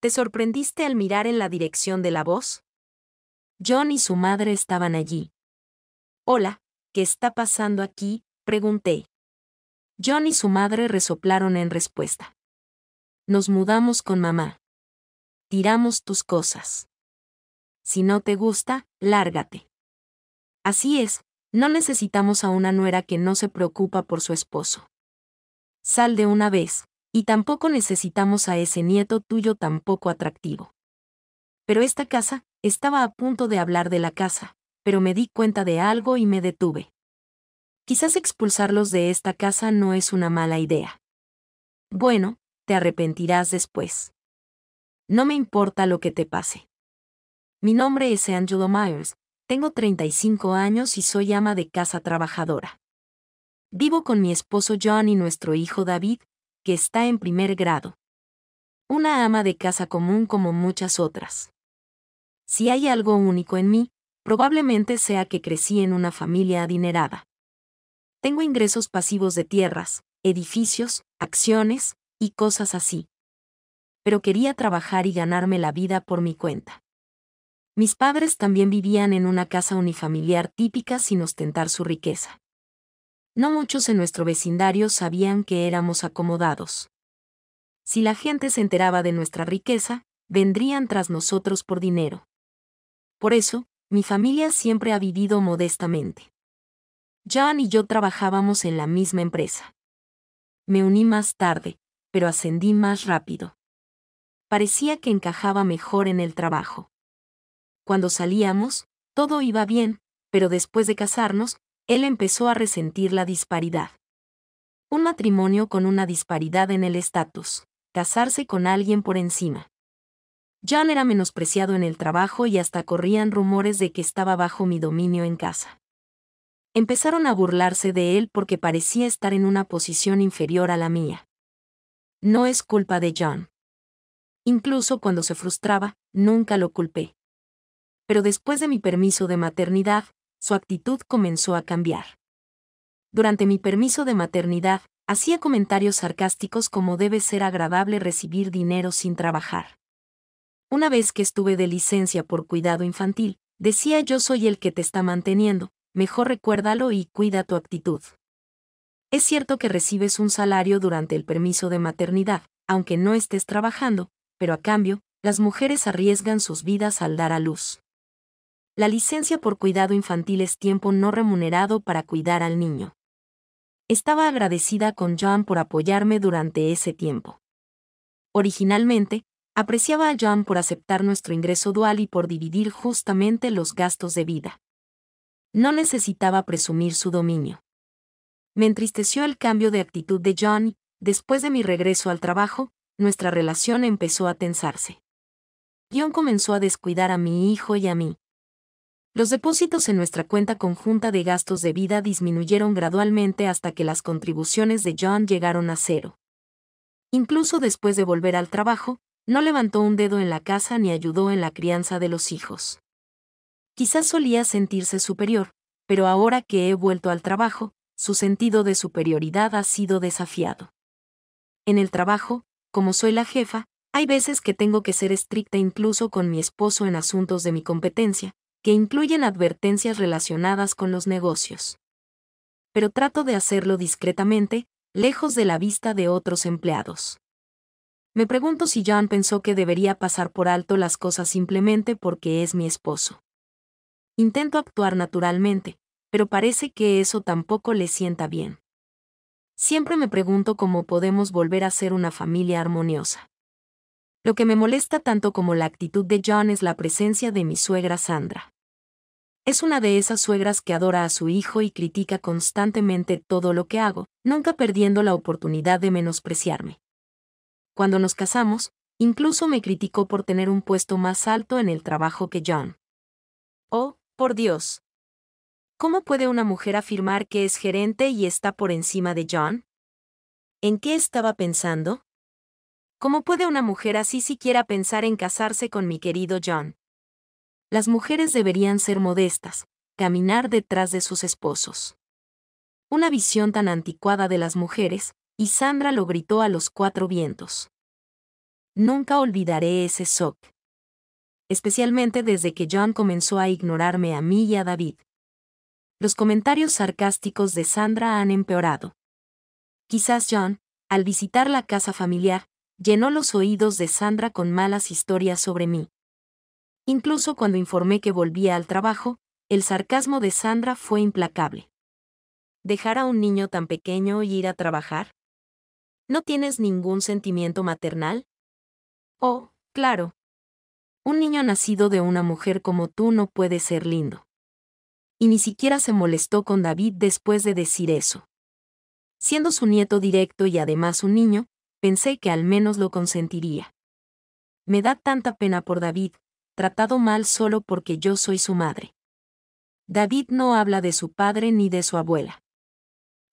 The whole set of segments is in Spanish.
¿Te sorprendiste al mirar en la dirección de la voz? John y su madre estaban allí. Hola, ¿qué está pasando aquí? pregunté. John y su madre resoplaron en respuesta. Nos mudamos con mamá. Tiramos tus cosas. Si no te gusta, lárgate. Así es, no necesitamos a una nuera que no se preocupa por su esposo. Sal de una vez, y tampoco necesitamos a ese nieto tuyo tan poco atractivo. Pero esta casa, estaba a punto de hablar de la casa, pero me di cuenta de algo y me detuve. Quizás expulsarlos de esta casa no es una mala idea. Bueno, te arrepentirás después. No me importa lo que te pase. Mi nombre es Angelo Myers, tengo 35 años y soy ama de casa trabajadora. Vivo con mi esposo John y nuestro hijo David, que está en primer grado. Una ama de casa común como muchas otras. Si hay algo único en mí, probablemente sea que crecí en una familia adinerada. Tengo ingresos pasivos de tierras, edificios, acciones, y cosas así. Pero quería trabajar y ganarme la vida por mi cuenta. Mis padres también vivían en una casa unifamiliar típica sin ostentar su riqueza. No muchos en nuestro vecindario sabían que éramos acomodados. Si la gente se enteraba de nuestra riqueza, vendrían tras nosotros por dinero. Por eso, mi familia siempre ha vivido modestamente. Jan y yo trabajábamos en la misma empresa. Me uní más tarde, pero ascendí más rápido. Parecía que encajaba mejor en el trabajo. Cuando salíamos, todo iba bien, pero después de casarnos, él empezó a resentir la disparidad. Un matrimonio con una disparidad en el estatus, casarse con alguien por encima. John era menospreciado en el trabajo y hasta corrían rumores de que estaba bajo mi dominio en casa. Empezaron a burlarse de él porque parecía estar en una posición inferior a la mía. No es culpa de John. Incluso cuando se frustraba, nunca lo culpé. Pero después de mi permiso de maternidad, su actitud comenzó a cambiar. Durante mi permiso de maternidad, hacía comentarios sarcásticos como debe ser agradable recibir dinero sin trabajar. Una vez que estuve de licencia por cuidado infantil, decía yo soy el que te está manteniendo, mejor recuérdalo y cuida tu actitud. Es cierto que recibes un salario durante el permiso de maternidad, aunque no estés trabajando, pero a cambio, las mujeres arriesgan sus vidas al dar a luz. La licencia por cuidado infantil es tiempo no remunerado para cuidar al niño. Estaba agradecida con John por apoyarme durante ese tiempo. Originalmente, apreciaba a John por aceptar nuestro ingreso dual y por dividir justamente los gastos de vida. No necesitaba presumir su dominio. Me entristeció el cambio de actitud de John, después de mi regreso al trabajo, nuestra relación empezó a tensarse. John comenzó a descuidar a mi hijo y a mí, los depósitos en nuestra cuenta conjunta de gastos de vida disminuyeron gradualmente hasta que las contribuciones de John llegaron a cero. Incluso después de volver al trabajo, no levantó un dedo en la casa ni ayudó en la crianza de los hijos. Quizás solía sentirse superior, pero ahora que he vuelto al trabajo, su sentido de superioridad ha sido desafiado. En el trabajo, como soy la jefa, hay veces que tengo que ser estricta incluso con mi esposo en asuntos de mi competencia, que incluyen advertencias relacionadas con los negocios. Pero trato de hacerlo discretamente, lejos de la vista de otros empleados. Me pregunto si John pensó que debería pasar por alto las cosas simplemente porque es mi esposo. Intento actuar naturalmente, pero parece que eso tampoco le sienta bien. Siempre me pregunto cómo podemos volver a ser una familia armoniosa. Lo que me molesta tanto como la actitud de John es la presencia de mi suegra Sandra. Es una de esas suegras que adora a su hijo y critica constantemente todo lo que hago, nunca perdiendo la oportunidad de menospreciarme. Cuando nos casamos, incluso me criticó por tener un puesto más alto en el trabajo que John. Oh, por Dios. ¿Cómo puede una mujer afirmar que es gerente y está por encima de John? ¿En qué estaba pensando? ¿Cómo puede una mujer así siquiera pensar en casarse con mi querido John? Las mujeres deberían ser modestas, caminar detrás de sus esposos. Una visión tan anticuada de las mujeres, y Sandra lo gritó a los cuatro vientos. Nunca olvidaré ese shock. Especialmente desde que John comenzó a ignorarme a mí y a David. Los comentarios sarcásticos de Sandra han empeorado. Quizás John, al visitar la casa familiar, llenó los oídos de Sandra con malas historias sobre mí. Incluso cuando informé que volvía al trabajo, el sarcasmo de Sandra fue implacable. ¿Dejar a un niño tan pequeño y ir a trabajar? ¿No tienes ningún sentimiento maternal? Oh, claro. Un niño nacido de una mujer como tú no puede ser lindo. Y ni siquiera se molestó con David después de decir eso. Siendo su nieto directo y además un niño, pensé que al menos lo consentiría. Me da tanta pena por David, tratado mal solo porque yo soy su madre. David no habla de su padre ni de su abuela.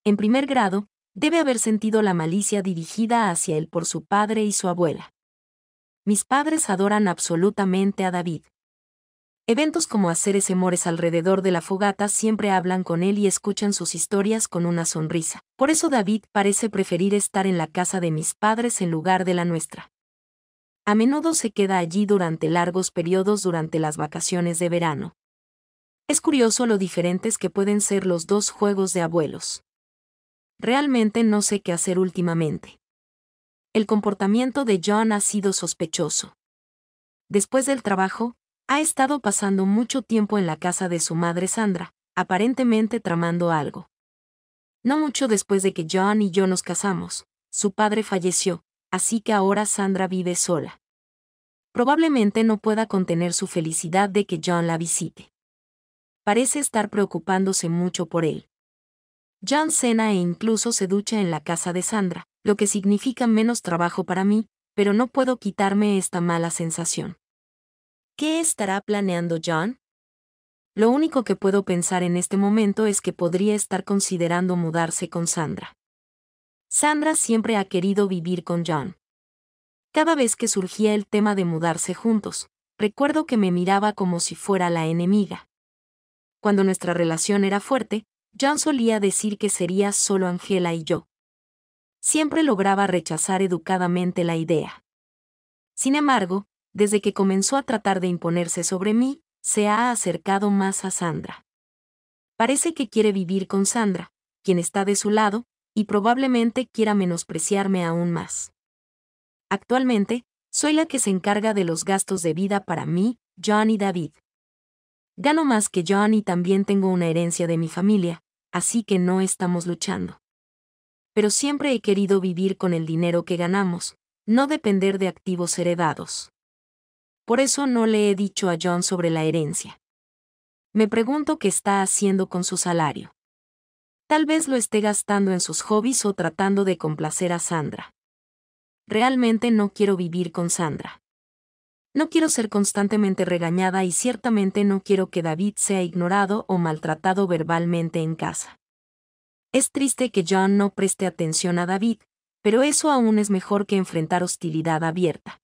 En primer grado, debe haber sentido la malicia dirigida hacia él por su padre y su abuela. Mis padres adoran absolutamente a David. Eventos como hacer esemores alrededor de la fogata siempre hablan con él y escuchan sus historias con una sonrisa. Por eso David parece preferir estar en la casa de mis padres en lugar de la nuestra. A menudo se queda allí durante largos periodos durante las vacaciones de verano. Es curioso lo diferentes que pueden ser los dos juegos de abuelos. Realmente no sé qué hacer últimamente. El comportamiento de John ha sido sospechoso. Después del trabajo, ha estado pasando mucho tiempo en la casa de su madre Sandra, aparentemente tramando algo. No mucho después de que John y yo nos casamos, su padre falleció, así que ahora Sandra vive sola. Probablemente no pueda contener su felicidad de que John la visite. Parece estar preocupándose mucho por él. John cena e incluso se ducha en la casa de Sandra, lo que significa menos trabajo para mí, pero no puedo quitarme esta mala sensación. ¿Qué estará planeando John? Lo único que puedo pensar en este momento es que podría estar considerando mudarse con Sandra. Sandra siempre ha querido vivir con John. Cada vez que surgía el tema de mudarse juntos, recuerdo que me miraba como si fuera la enemiga. Cuando nuestra relación era fuerte, John solía decir que sería solo Angela y yo. Siempre lograba rechazar educadamente la idea. Sin embargo, desde que comenzó a tratar de imponerse sobre mí, se ha acercado más a Sandra. Parece que quiere vivir con Sandra, quien está de su lado, y probablemente quiera menospreciarme aún más. Actualmente, soy la que se encarga de los gastos de vida para mí, John y David. Gano más que John y también tengo una herencia de mi familia, así que no estamos luchando. Pero siempre he querido vivir con el dinero que ganamos, no depender de activos heredados. Por eso no le he dicho a John sobre la herencia. Me pregunto qué está haciendo con su salario. Tal vez lo esté gastando en sus hobbies o tratando de complacer a Sandra. Realmente no quiero vivir con Sandra. No quiero ser constantemente regañada y ciertamente no quiero que David sea ignorado o maltratado verbalmente en casa. Es triste que John no preste atención a David, pero eso aún es mejor que enfrentar hostilidad abierta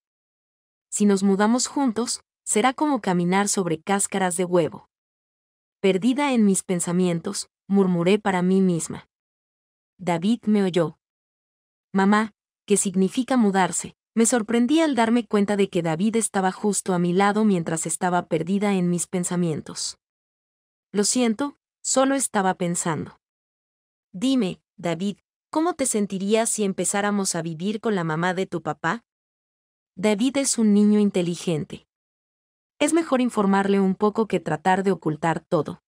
si nos mudamos juntos, será como caminar sobre cáscaras de huevo. Perdida en mis pensamientos, murmuré para mí misma. David me oyó. Mamá, ¿qué significa mudarse? Me sorprendí al darme cuenta de que David estaba justo a mi lado mientras estaba perdida en mis pensamientos. Lo siento, solo estaba pensando. Dime, David, ¿cómo te sentirías si empezáramos a vivir con la mamá de tu papá? David es un niño inteligente. Es mejor informarle un poco que tratar de ocultar todo.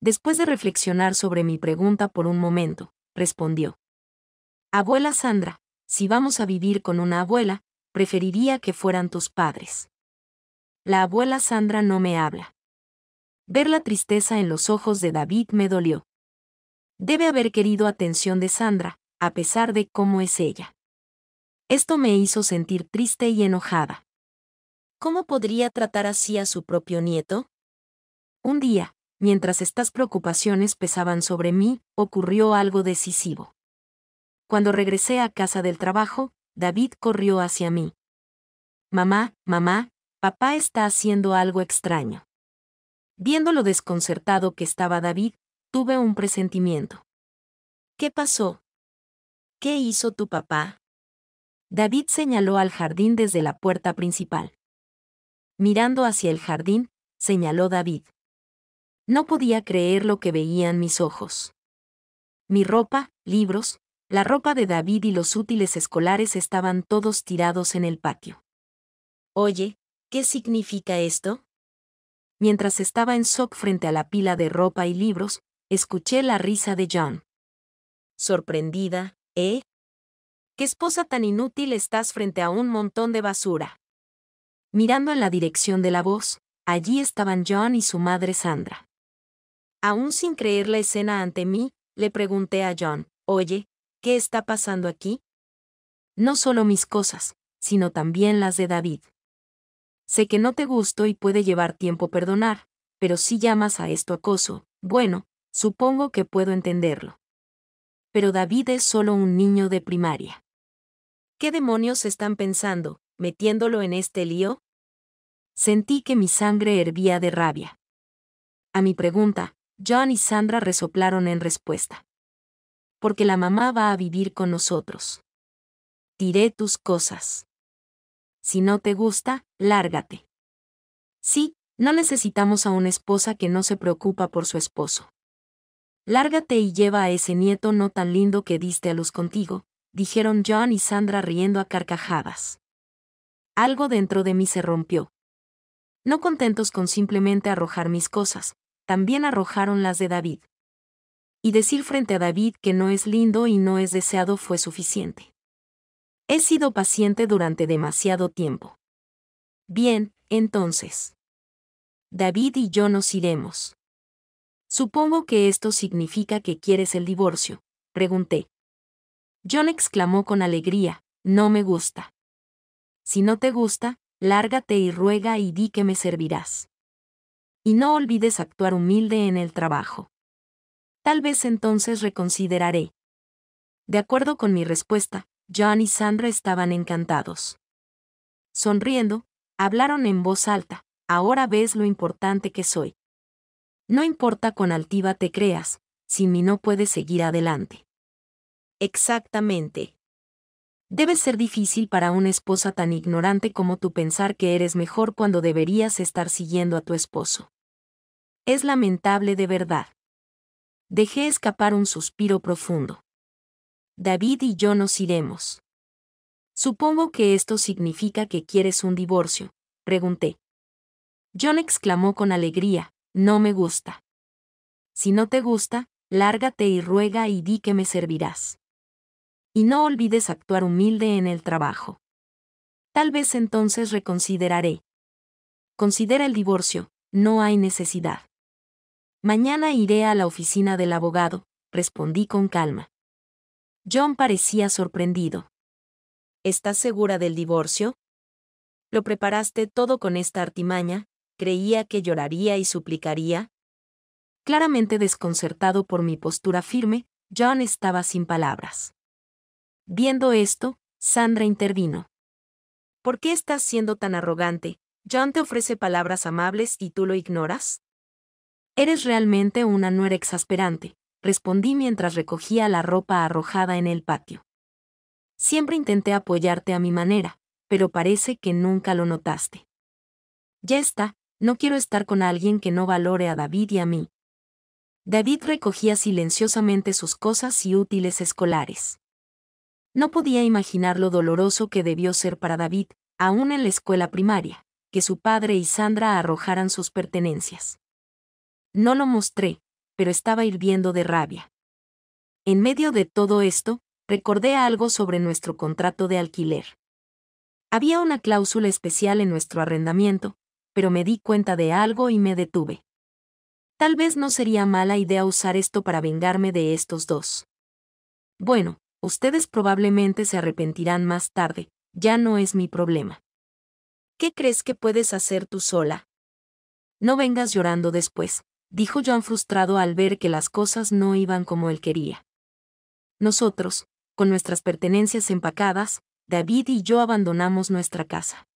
Después de reflexionar sobre mi pregunta por un momento, respondió. Abuela Sandra, si vamos a vivir con una abuela, preferiría que fueran tus padres. La abuela Sandra no me habla. Ver la tristeza en los ojos de David me dolió. Debe haber querido atención de Sandra, a pesar de cómo es ella. Esto me hizo sentir triste y enojada. ¿Cómo podría tratar así a su propio nieto? Un día, mientras estas preocupaciones pesaban sobre mí, ocurrió algo decisivo. Cuando regresé a casa del trabajo, David corrió hacia mí. Mamá, mamá, papá está haciendo algo extraño. Viendo lo desconcertado que estaba David, tuve un presentimiento. ¿Qué pasó? ¿Qué hizo tu papá? David señaló al jardín desde la puerta principal. Mirando hacia el jardín, señaló David. No podía creer lo que veían mis ojos. Mi ropa, libros, la ropa de David y los útiles escolares estaban todos tirados en el patio. Oye, ¿qué significa esto? Mientras estaba en shock frente a la pila de ropa y libros, escuché la risa de John. Sorprendida, ¿eh? ¿Qué esposa tan inútil estás frente a un montón de basura? Mirando en la dirección de la voz, allí estaban John y su madre Sandra. Aún sin creer la escena ante mí, le pregunté a John, oye, ¿qué está pasando aquí? No solo mis cosas, sino también las de David. Sé que no te gusto y puede llevar tiempo perdonar, pero si llamas a esto acoso, bueno, supongo que puedo entenderlo. Pero David es solo un niño de primaria. ¿Qué demonios están pensando, metiéndolo en este lío? Sentí que mi sangre hervía de rabia. A mi pregunta, John y Sandra resoplaron en respuesta. Porque la mamá va a vivir con nosotros. Tiré tus cosas. Si no te gusta, lárgate. Sí, no necesitamos a una esposa que no se preocupa por su esposo. Lárgate y lleva a ese nieto no tan lindo que diste a luz contigo, dijeron John y Sandra riendo a carcajadas. Algo dentro de mí se rompió. No contentos con simplemente arrojar mis cosas, también arrojaron las de David. Y decir frente a David que no es lindo y no es deseado fue suficiente. He sido paciente durante demasiado tiempo. Bien, entonces. David y yo nos iremos. Supongo que esto significa que quieres el divorcio, pregunté. John exclamó con alegría, No me gusta. Si no te gusta, lárgate y ruega y di que me servirás. Y no olvides actuar humilde en el trabajo. Tal vez entonces reconsideraré. De acuerdo con mi respuesta, John y Sandra estaban encantados. Sonriendo, hablaron en voz alta, ahora ves lo importante que soy. No importa cuán altiva te creas, sin mí no puedes seguir adelante. Exactamente. Debe ser difícil para una esposa tan ignorante como tú pensar que eres mejor cuando deberías estar siguiendo a tu esposo. Es lamentable de verdad. Dejé escapar un suspiro profundo. David y yo nos iremos. Supongo que esto significa que quieres un divorcio, pregunté. John exclamó con alegría, no me gusta. Si no te gusta, lárgate y ruega y di que me servirás y no olvides actuar humilde en el trabajo. Tal vez entonces reconsideraré. Considera el divorcio, no hay necesidad. Mañana iré a la oficina del abogado, respondí con calma. John parecía sorprendido. ¿Estás segura del divorcio? ¿Lo preparaste todo con esta artimaña? ¿Creía que lloraría y suplicaría? Claramente desconcertado por mi postura firme, John estaba sin palabras. Viendo esto, Sandra intervino. ¿Por qué estás siendo tan arrogante? John te ofrece palabras amables y tú lo ignoras. Eres realmente una nuera exasperante, respondí mientras recogía la ropa arrojada en el patio. Siempre intenté apoyarte a mi manera, pero parece que nunca lo notaste. Ya está, no quiero estar con alguien que no valore a David y a mí. David recogía silenciosamente sus cosas y útiles escolares. No podía imaginar lo doloroso que debió ser para David, aún en la escuela primaria, que su padre y Sandra arrojaran sus pertenencias. No lo mostré, pero estaba hirviendo de rabia. En medio de todo esto, recordé algo sobre nuestro contrato de alquiler. Había una cláusula especial en nuestro arrendamiento, pero me di cuenta de algo y me detuve. Tal vez no sería mala idea usar esto para vengarme de estos dos. Bueno, Ustedes probablemente se arrepentirán más tarde, ya no es mi problema. ¿Qué crees que puedes hacer tú sola? No vengas llorando después, dijo John frustrado al ver que las cosas no iban como él quería. Nosotros, con nuestras pertenencias empacadas, David y yo abandonamos nuestra casa.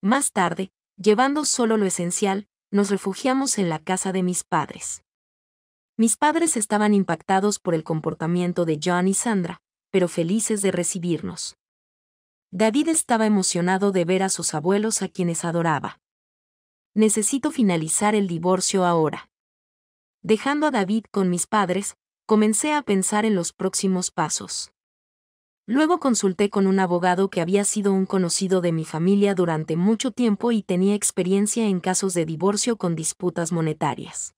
Más tarde, llevando solo lo esencial, nos refugiamos en la casa de mis padres. Mis padres estaban impactados por el comportamiento de John y Sandra, pero felices de recibirnos. David estaba emocionado de ver a sus abuelos a quienes adoraba. Necesito finalizar el divorcio ahora. Dejando a David con mis padres, comencé a pensar en los próximos pasos. Luego consulté con un abogado que había sido un conocido de mi familia durante mucho tiempo y tenía experiencia en casos de divorcio con disputas monetarias.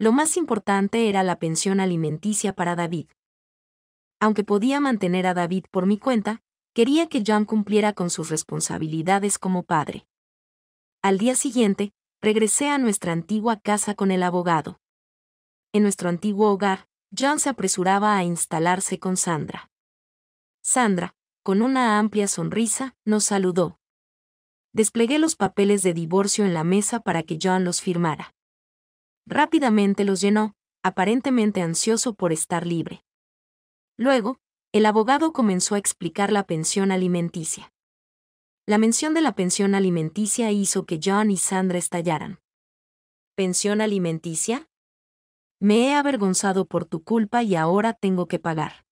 Lo más importante era la pensión alimenticia para David. Aunque podía mantener a David por mi cuenta, quería que John cumpliera con sus responsabilidades como padre. Al día siguiente, regresé a nuestra antigua casa con el abogado. En nuestro antiguo hogar, John se apresuraba a instalarse con Sandra. Sandra, con una amplia sonrisa, nos saludó. Desplegué los papeles de divorcio en la mesa para que John los firmara rápidamente los llenó, aparentemente ansioso por estar libre. Luego, el abogado comenzó a explicar la pensión alimenticia. La mención de la pensión alimenticia hizo que John y Sandra estallaran. ¿Pensión alimenticia? Me he avergonzado por tu culpa y ahora tengo que pagar.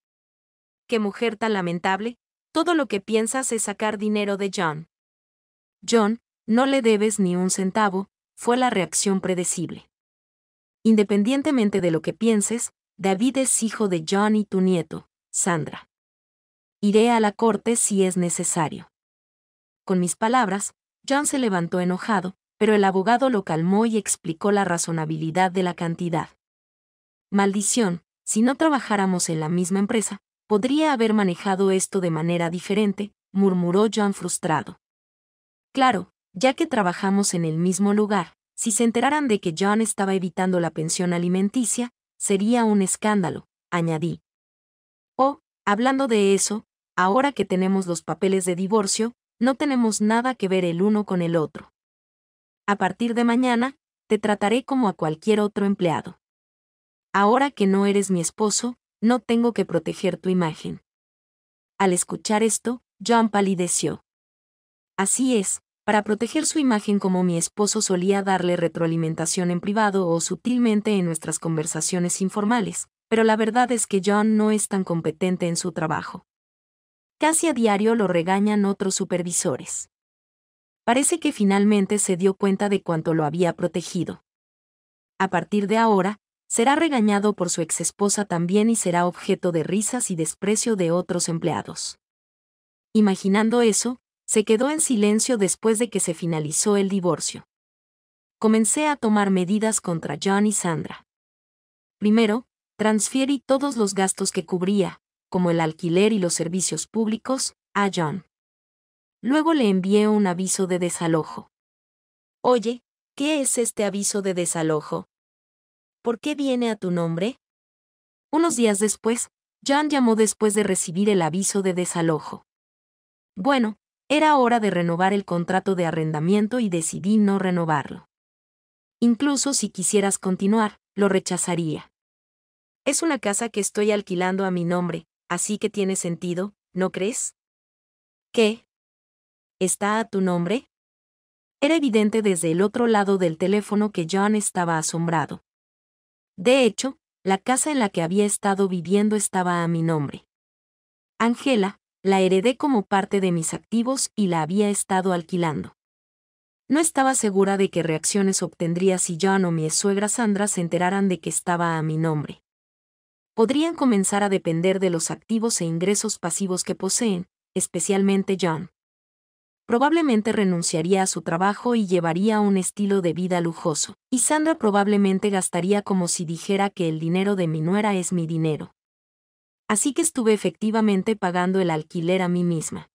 Qué mujer tan lamentable, todo lo que piensas es sacar dinero de John. John, no le debes ni un centavo, fue la reacción predecible. Independientemente de lo que pienses, David es hijo de John y tu nieto, Sandra. Iré a la corte si es necesario. Con mis palabras, John se levantó enojado, pero el abogado lo calmó y explicó la razonabilidad de la cantidad. Maldición, si no trabajáramos en la misma empresa, podría haber manejado esto de manera diferente, murmuró John frustrado. Claro, ya que trabajamos en el mismo lugar, si se enteraran de que John estaba evitando la pensión alimenticia, sería un escándalo, añadí. Oh, hablando de eso, ahora que tenemos los papeles de divorcio, no tenemos nada que ver el uno con el otro. A partir de mañana, te trataré como a cualquier otro empleado. Ahora que no eres mi esposo, no tengo que proteger tu imagen. Al escuchar esto, John palideció. Así es, para proteger su imagen como mi esposo solía darle retroalimentación en privado o sutilmente en nuestras conversaciones informales, pero la verdad es que John no es tan competente en su trabajo. Casi a diario lo regañan otros supervisores. Parece que finalmente se dio cuenta de cuánto lo había protegido. A partir de ahora, será regañado por su exesposa también y será objeto de risas y desprecio de otros empleados. Imaginando eso, se quedó en silencio después de que se finalizó el divorcio. Comencé a tomar medidas contra John y Sandra. Primero, transfierí todos los gastos que cubría, como el alquiler y los servicios públicos, a John. Luego le envié un aviso de desalojo. Oye, ¿qué es este aviso de desalojo? ¿Por qué viene a tu nombre? Unos días después, John llamó después de recibir el aviso de desalojo. Bueno, era hora de renovar el contrato de arrendamiento y decidí no renovarlo. Incluso si quisieras continuar, lo rechazaría. Es una casa que estoy alquilando a mi nombre, así que tiene sentido, ¿no crees? ¿Qué? ¿Está a tu nombre? Era evidente desde el otro lado del teléfono que John estaba asombrado. De hecho, la casa en la que había estado viviendo estaba a mi nombre. Angela, la heredé como parte de mis activos y la había estado alquilando. No estaba segura de qué reacciones obtendría si John o mi suegra Sandra se enteraran de que estaba a mi nombre. Podrían comenzar a depender de los activos e ingresos pasivos que poseen, especialmente John. Probablemente renunciaría a su trabajo y llevaría un estilo de vida lujoso, y Sandra probablemente gastaría como si dijera que el dinero de mi nuera es mi dinero. Así que estuve efectivamente pagando el alquiler a mí misma.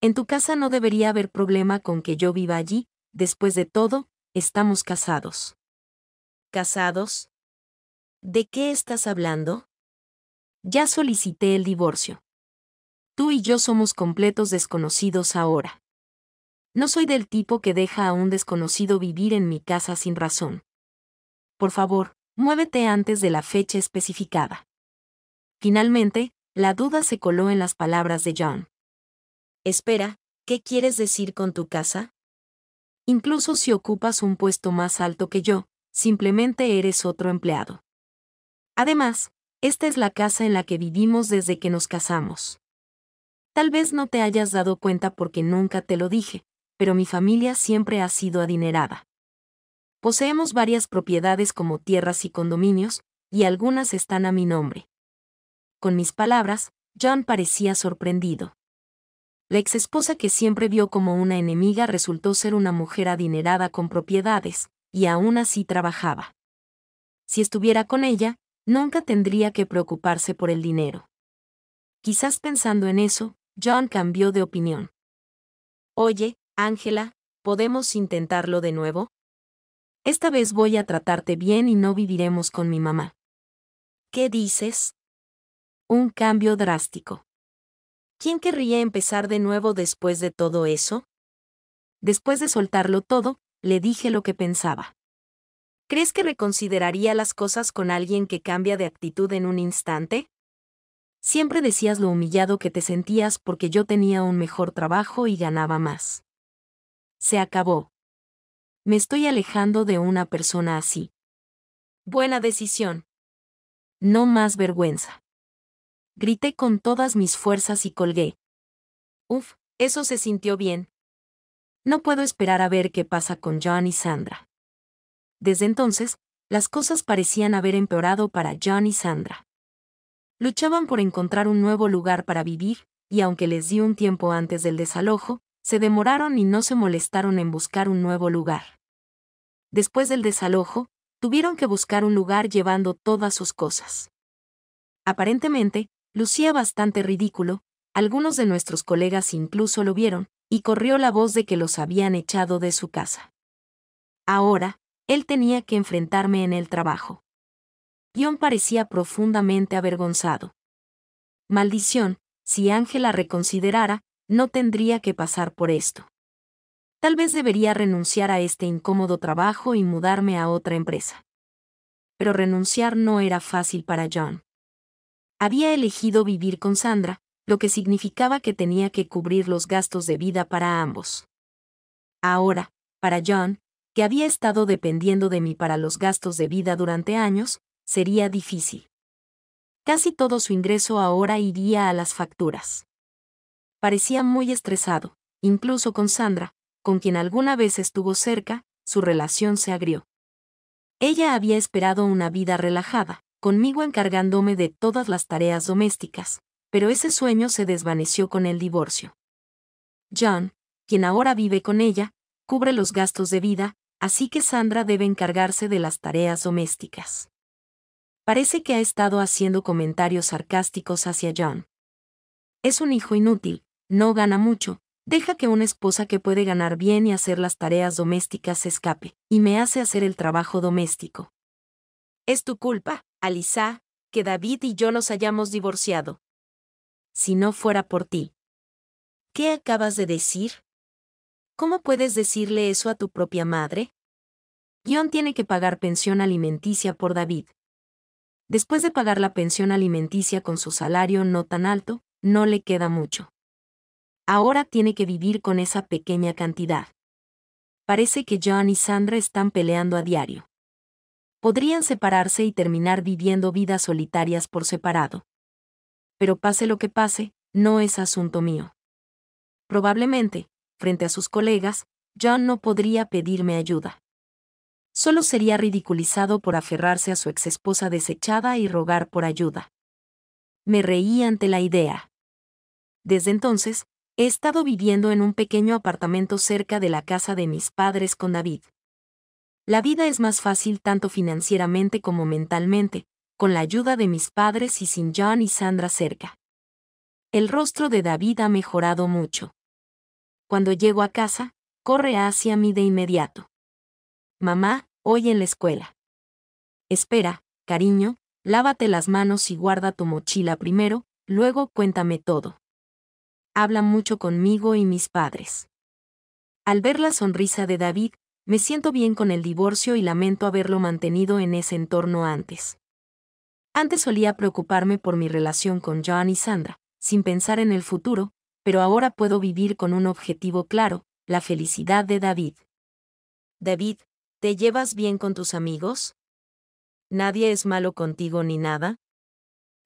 En tu casa no debería haber problema con que yo viva allí, después de todo, estamos casados. ¿Casados? ¿De qué estás hablando? Ya solicité el divorcio. Tú y yo somos completos desconocidos ahora. No soy del tipo que deja a un desconocido vivir en mi casa sin razón. Por favor, muévete antes de la fecha especificada. Finalmente, la duda se coló en las palabras de John. Espera, ¿qué quieres decir con tu casa? Incluso si ocupas un puesto más alto que yo, simplemente eres otro empleado. Además, esta es la casa en la que vivimos desde que nos casamos. Tal vez no te hayas dado cuenta porque nunca te lo dije, pero mi familia siempre ha sido adinerada. Poseemos varias propiedades como tierras y condominios, y algunas están a mi nombre. Con mis palabras, John parecía sorprendido. La exesposa que siempre vio como una enemiga resultó ser una mujer adinerada con propiedades, y aún así trabajaba. Si estuviera con ella, nunca tendría que preocuparse por el dinero. Quizás pensando en eso, John cambió de opinión. Oye, Ángela, ¿podemos intentarlo de nuevo? Esta vez voy a tratarte bien y no viviremos con mi mamá. ¿Qué dices? Un cambio drástico. ¿Quién querría empezar de nuevo después de todo eso? Después de soltarlo todo, le dije lo que pensaba. ¿Crees que reconsideraría las cosas con alguien que cambia de actitud en un instante? Siempre decías lo humillado que te sentías porque yo tenía un mejor trabajo y ganaba más. Se acabó. Me estoy alejando de una persona así. Buena decisión. No más vergüenza. Grité con todas mis fuerzas y colgué. Uf, eso se sintió bien. No puedo esperar a ver qué pasa con John y Sandra. Desde entonces, las cosas parecían haber empeorado para John y Sandra. Luchaban por encontrar un nuevo lugar para vivir, y aunque les di un tiempo antes del desalojo, se demoraron y no se molestaron en buscar un nuevo lugar. Después del desalojo, tuvieron que buscar un lugar llevando todas sus cosas. Aparentemente, Lucía bastante ridículo, algunos de nuestros colegas incluso lo vieron, y corrió la voz de que los habían echado de su casa. Ahora, él tenía que enfrentarme en el trabajo. John parecía profundamente avergonzado. Maldición, si Ángela reconsiderara, no tendría que pasar por esto. Tal vez debería renunciar a este incómodo trabajo y mudarme a otra empresa. Pero renunciar no era fácil para John había elegido vivir con Sandra, lo que significaba que tenía que cubrir los gastos de vida para ambos. Ahora, para John, que había estado dependiendo de mí para los gastos de vida durante años, sería difícil. Casi todo su ingreso ahora iría a las facturas. Parecía muy estresado, incluso con Sandra, con quien alguna vez estuvo cerca, su relación se agrió. Ella había esperado una vida relajada, conmigo encargándome de todas las tareas domésticas, pero ese sueño se desvaneció con el divorcio. John, quien ahora vive con ella, cubre los gastos de vida, así que Sandra debe encargarse de las tareas domésticas. Parece que ha estado haciendo comentarios sarcásticos hacia John. Es un hijo inútil, no gana mucho, deja que una esposa que puede ganar bien y hacer las tareas domésticas escape, y me hace hacer el trabajo doméstico. Es tu culpa, Alisa, que David y yo nos hayamos divorciado. Si no fuera por ti. ¿Qué acabas de decir? ¿Cómo puedes decirle eso a tu propia madre? John tiene que pagar pensión alimenticia por David. Después de pagar la pensión alimenticia con su salario no tan alto, no le queda mucho. Ahora tiene que vivir con esa pequeña cantidad. Parece que John y Sandra están peleando a diario podrían separarse y terminar viviendo vidas solitarias por separado. Pero pase lo que pase, no es asunto mío. Probablemente, frente a sus colegas, John no podría pedirme ayuda. Solo sería ridiculizado por aferrarse a su exesposa desechada y rogar por ayuda. Me reí ante la idea. Desde entonces, he estado viviendo en un pequeño apartamento cerca de la casa de mis padres con David. La vida es más fácil tanto financieramente como mentalmente, con la ayuda de mis padres y sin John y Sandra cerca. El rostro de David ha mejorado mucho. Cuando llego a casa, corre hacia mí de inmediato. Mamá, hoy en la escuela. Espera, cariño, lávate las manos y guarda tu mochila primero, luego cuéntame todo. Habla mucho conmigo y mis padres. Al ver la sonrisa de David, me siento bien con el divorcio y lamento haberlo mantenido en ese entorno antes. Antes solía preocuparme por mi relación con John y Sandra, sin pensar en el futuro, pero ahora puedo vivir con un objetivo claro, la felicidad de David. David, ¿te llevas bien con tus amigos? ¿Nadie es malo contigo ni nada?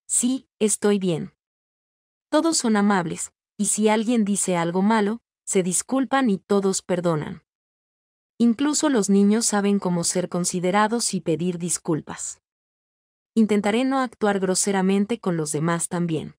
Sí, estoy bien. Todos son amables, y si alguien dice algo malo, se disculpan y todos perdonan. Incluso los niños saben cómo ser considerados y pedir disculpas. Intentaré no actuar groseramente con los demás también.